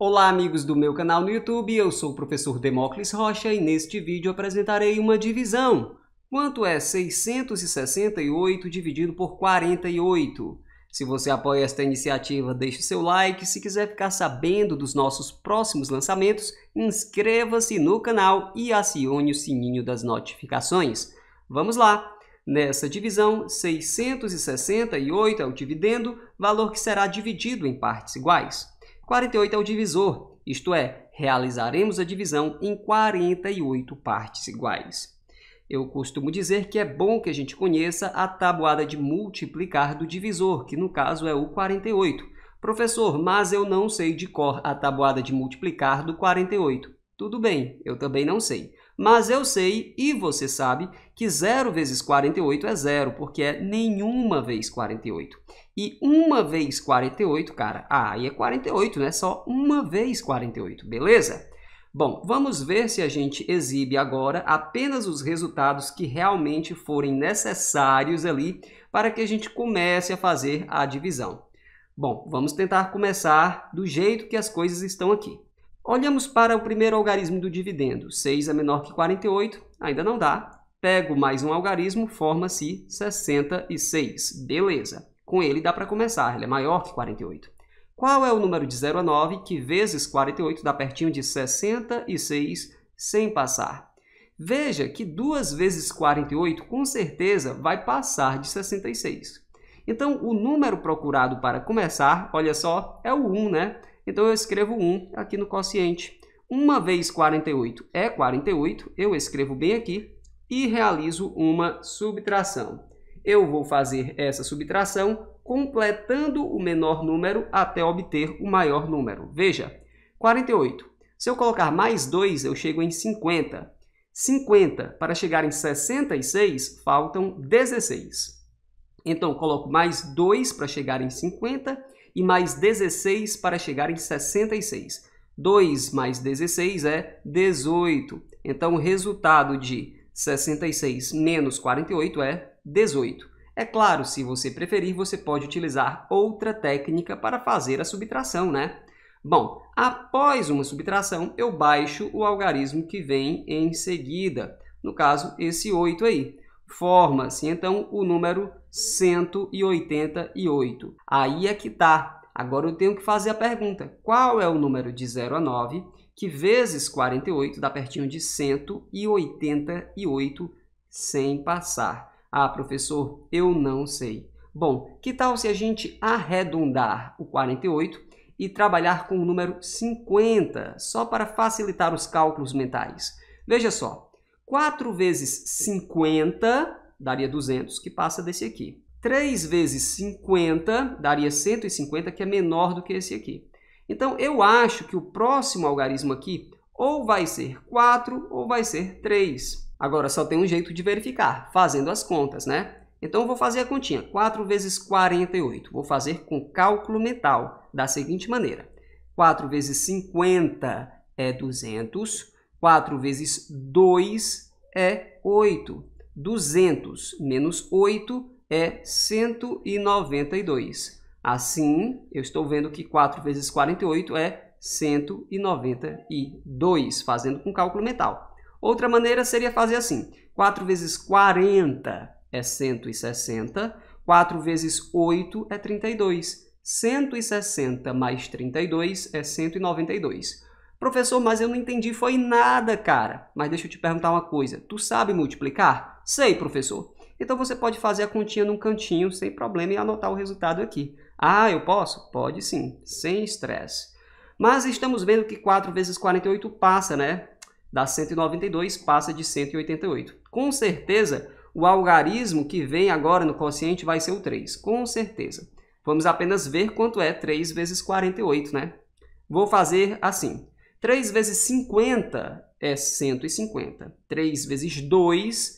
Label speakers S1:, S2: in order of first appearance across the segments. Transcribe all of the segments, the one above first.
S1: Olá amigos do meu canal no YouTube, eu sou o professor Demócles Rocha e neste vídeo apresentarei uma divisão. Quanto é 668 dividido por 48? Se você apoia esta iniciativa, deixe seu like. Se quiser ficar sabendo dos nossos próximos lançamentos, inscreva-se no canal e acione o sininho das notificações. Vamos lá! Nessa divisão, 668 é o dividendo, valor que será dividido em partes iguais. 48 é o divisor, isto é, realizaremos a divisão em 48 partes iguais. Eu costumo dizer que é bom que a gente conheça a tabuada de multiplicar do divisor, que no caso é o 48. Professor, mas eu não sei de cor a tabuada de multiplicar do 48. Tudo bem, eu também não sei. Mas eu sei, e você sabe, que 0 vezes 48 é zero, porque é nenhuma vez 48. E uma vez 48, cara, ah, aí é 48, né? Só uma vez 48, beleza? Bom, vamos ver se a gente exibe agora apenas os resultados que realmente forem necessários ali para que a gente comece a fazer a divisão. Bom, vamos tentar começar do jeito que as coisas estão aqui. Olhamos para o primeiro algarismo do dividendo. 6 é menor que 48, ainda não dá. Pego mais um algarismo, forma-se 66. Beleza. Com ele dá para começar, ele é maior que 48. Qual é o número de 0 a 9 que vezes 48 dá pertinho de 66 sem passar? Veja que 2 vezes 48 com certeza vai passar de 66. Então, o número procurado para começar, olha só, é o 1, né? Então, eu escrevo 1 aqui no quociente. 1 vezes 48 é 48, eu escrevo bem aqui e realizo uma subtração. Eu vou fazer essa subtração completando o menor número até obter o maior número. Veja, 48. Se eu colocar mais 2, eu chego em 50. 50, para chegar em 66, faltam 16. Então, coloco mais 2 para chegar em 50 e mais 16 para chegar em 66. 2 mais 16 é 18. Então, o resultado de 66 menos 48 é 18. É claro, se você preferir, você pode utilizar outra técnica para fazer a subtração, né? Bom, após uma subtração, eu baixo o algarismo que vem em seguida. No caso, esse 8 aí. Forma-se, então, o número 188. Aí é que tá. Agora eu tenho que fazer a pergunta: qual é o número de 0 a 9 que vezes 48 dá pertinho de 188 sem passar? Ah, professor, eu não sei. Bom, que tal se a gente arredondar o 48 e trabalhar com o número 50, só para facilitar os cálculos mentais? Veja só, 4 vezes 50 daria 200, que passa desse aqui. 3 vezes 50 daria 150, que é menor do que esse aqui. Então, eu acho que o próximo algarismo aqui ou vai ser 4 ou vai ser 3. Agora, só tem um jeito de verificar, fazendo as contas, né? Então, vou fazer a continha. 4 vezes 48. Vou fazer com cálculo mental, da seguinte maneira. 4 vezes 50 é 200. 4 vezes 2 é 8. 200 menos 8 é 192. Assim, eu estou vendo que 4 vezes 48 é 192, fazendo com cálculo mental. Outra maneira seria fazer assim, 4 vezes 40 é 160, 4 vezes 8 é 32. 160 mais 32 é 192. Professor, mas eu não entendi, foi nada, cara. Mas deixa eu te perguntar uma coisa. Tu sabe multiplicar? Sei, professor. Então você pode fazer a continha num cantinho sem problema e anotar o resultado aqui. Ah, eu posso? Pode sim, sem estresse. Mas estamos vendo que 4 vezes 48 passa, né? Da 192 passa de 188. Com certeza, o algarismo que vem agora no quociente vai ser o 3, com certeza. Vamos apenas ver quanto é 3 vezes 48, né? Vou fazer assim. 3 vezes 50 é 150. 3 vezes 2 é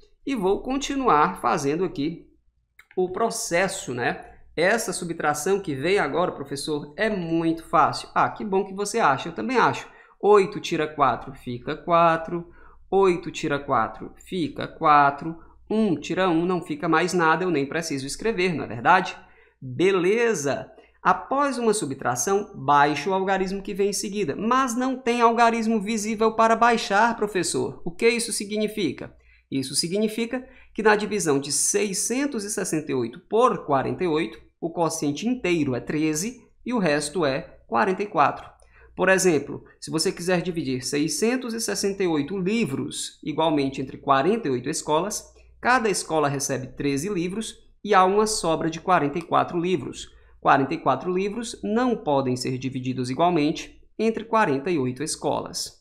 S1: e vou continuar fazendo aqui o processo, né? Essa subtração que vem agora, professor, é muito fácil. Ah, que bom que você acha, eu também acho. 8 tira 4 fica 4, 8 tira 4 fica 4, 1 tira 1 não fica mais nada, eu nem preciso escrever, não é verdade? Beleza! Após uma subtração, baixo o algarismo que vem em seguida, mas não tem algarismo visível para baixar, professor. O que isso significa? Isso significa que na divisão de 668 por 48, o quociente inteiro é 13 e o resto é 44. Por exemplo, se você quiser dividir 668 livros igualmente entre 48 escolas, cada escola recebe 13 livros e há uma sobra de 44 livros. 44 livros não podem ser divididos igualmente entre 48 escolas.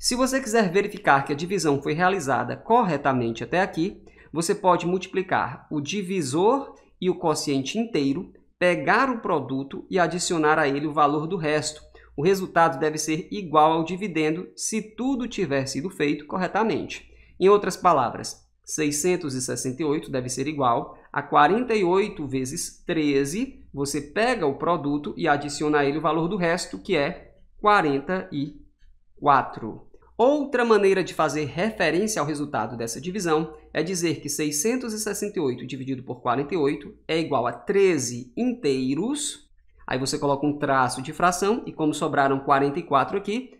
S1: Se você quiser verificar que a divisão foi realizada corretamente até aqui, você pode multiplicar o divisor e o quociente inteiro, pegar o produto e adicionar a ele o valor do resto. O resultado deve ser igual ao dividendo se tudo tiver sido feito corretamente. Em outras palavras, 668 deve ser igual a 48 vezes 13. Você pega o produto e adiciona a ele o valor do resto, que é 44. Outra maneira de fazer referência ao resultado dessa divisão é dizer que 668 dividido por 48 é igual a 13 inteiros. Aí você coloca um traço de fração e como sobraram 44 aqui,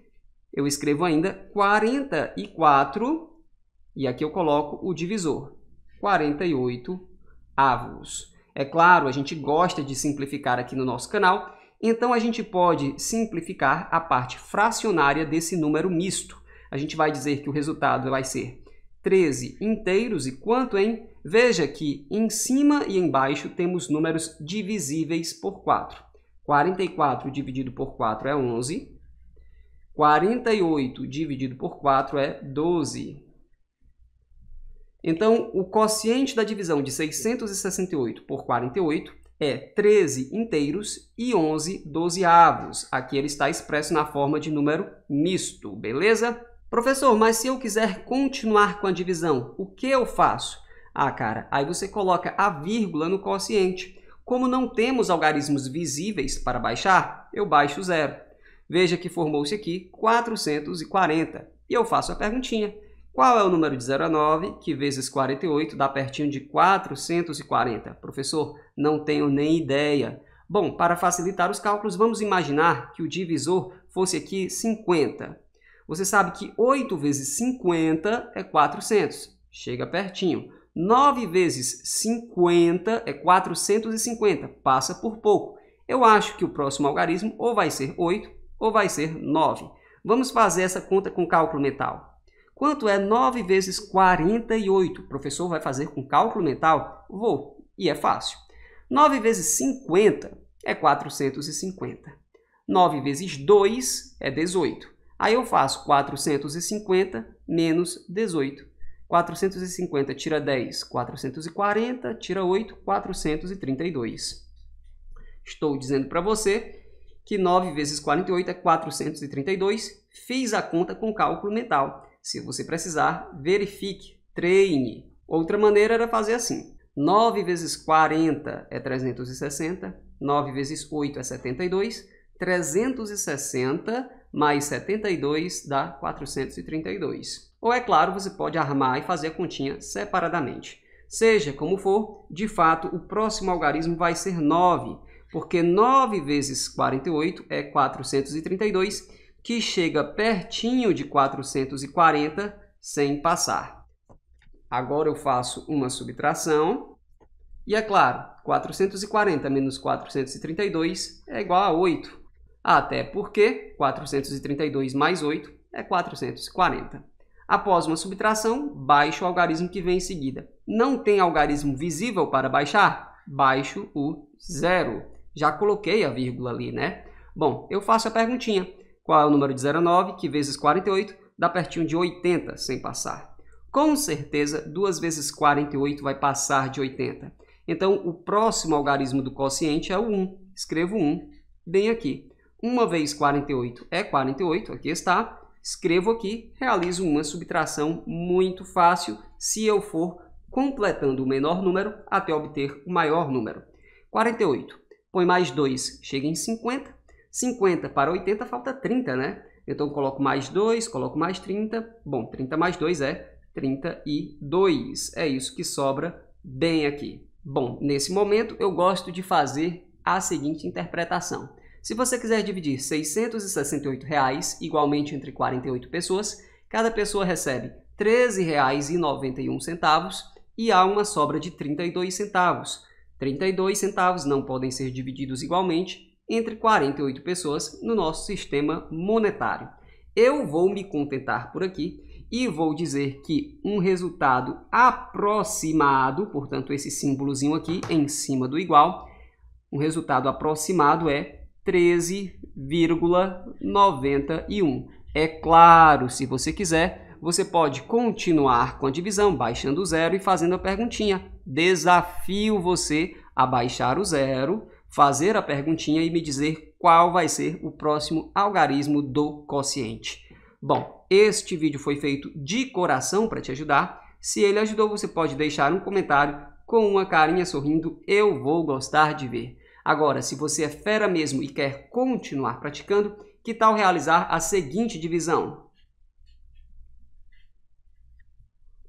S1: eu escrevo ainda 44 e aqui eu coloco o divisor, 48 avos. É claro, a gente gosta de simplificar aqui no nosso canal, então a gente pode simplificar a parte fracionária desse número misto a gente vai dizer que o resultado vai ser 13 inteiros e quanto em? Veja que em cima e embaixo temos números divisíveis por 4. 44 dividido por 4 é 11. 48 dividido por 4 é 12. Então, o quociente da divisão de 668 por 48 é 13 inteiros e 11 dozeavos. Aqui ele está expresso na forma de número misto, beleza? Professor, mas se eu quiser continuar com a divisão, o que eu faço? Ah, cara, aí você coloca a vírgula no quociente. Como não temos algarismos visíveis para baixar, eu baixo zero. Veja que formou-se aqui 440. E eu faço a perguntinha. Qual é o número de 0 a 9, que vezes 48 dá pertinho de 440? Professor, não tenho nem ideia. Bom, para facilitar os cálculos, vamos imaginar que o divisor fosse aqui 50. Você sabe que 8 vezes 50 é 400. Chega pertinho. 9 vezes 50 é 450. Passa por pouco. Eu acho que o próximo algarismo ou vai ser 8 ou vai ser 9. Vamos fazer essa conta com cálculo mental. Quanto é 9 vezes 48? O professor vai fazer com cálculo mental? Vou, e é fácil. 9 vezes 50 é 450. 9 vezes 2 é 18. Aí eu faço 450 menos 18. 450 tira 10, 440, tira 8, 432. Estou dizendo para você que 9 vezes 48 é 432. Fiz a conta com cálculo mental. Se você precisar, verifique, treine. Outra maneira era fazer assim. 9 vezes 40 é 360, 9 vezes 8 é 72, 360 mais 72 dá 432. Ou, é claro, você pode armar e fazer a continha separadamente. Seja como for, de fato, o próximo algarismo vai ser 9, porque 9 vezes 48 é 432, que chega pertinho de 440 sem passar. Agora eu faço uma subtração. E é claro, 440 menos 432 é igual a 8. Até porque 432 mais 8 é 440. Após uma subtração, baixo o algarismo que vem em seguida. Não tem algarismo visível para baixar? Baixo o zero. Já coloquei a vírgula ali, né? Bom, eu faço a perguntinha. Qual é o número de 0,9 que vezes 48 dá pertinho de 80 sem passar? Com certeza, 2 vezes 48 vai passar de 80. Então, o próximo algarismo do quociente é o 1. Escrevo 1 bem aqui. 1 vezes 48 é 48, aqui está. Escrevo aqui, realizo uma subtração muito fácil se eu for completando o menor número até obter o maior número. 48, põe mais 2, chega em 50. 50 para 80 falta 30, né? Então, coloco mais 2, coloco mais 30. Bom, 30 mais 2 é 32. É isso que sobra bem aqui. Bom, nesse momento eu gosto de fazer a seguinte interpretação. Se você quiser dividir R$ 668,00 igualmente entre 48 pessoas, cada pessoa recebe R$ 13,91 e há uma sobra de 32 centavos. 32 centavos não podem ser divididos igualmente entre 48 pessoas no nosso sistema monetário. Eu vou me contentar por aqui e vou dizer que um resultado aproximado, portanto esse símbolozinho aqui em cima do igual, um resultado aproximado é 13,91. É claro, se você quiser, você pode continuar com a divisão, baixando o zero e fazendo a perguntinha. Desafio você a baixar o zero, fazer a perguntinha e me dizer qual vai ser o próximo algarismo do quociente. Bom, este vídeo foi feito de coração para te ajudar. Se ele ajudou, você pode deixar um comentário com uma carinha sorrindo. Eu vou gostar de ver. Agora, se você é fera mesmo e quer continuar praticando, que tal realizar a seguinte divisão?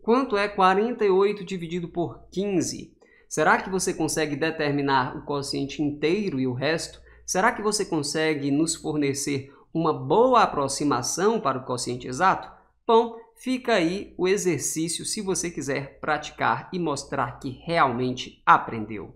S1: Quanto é 48 dividido por 15? Será que você consegue determinar o quociente inteiro e o resto? Será que você consegue nos fornecer uma boa aproximação para o quociente exato? Bom, fica aí o exercício se você quiser praticar e mostrar que realmente aprendeu.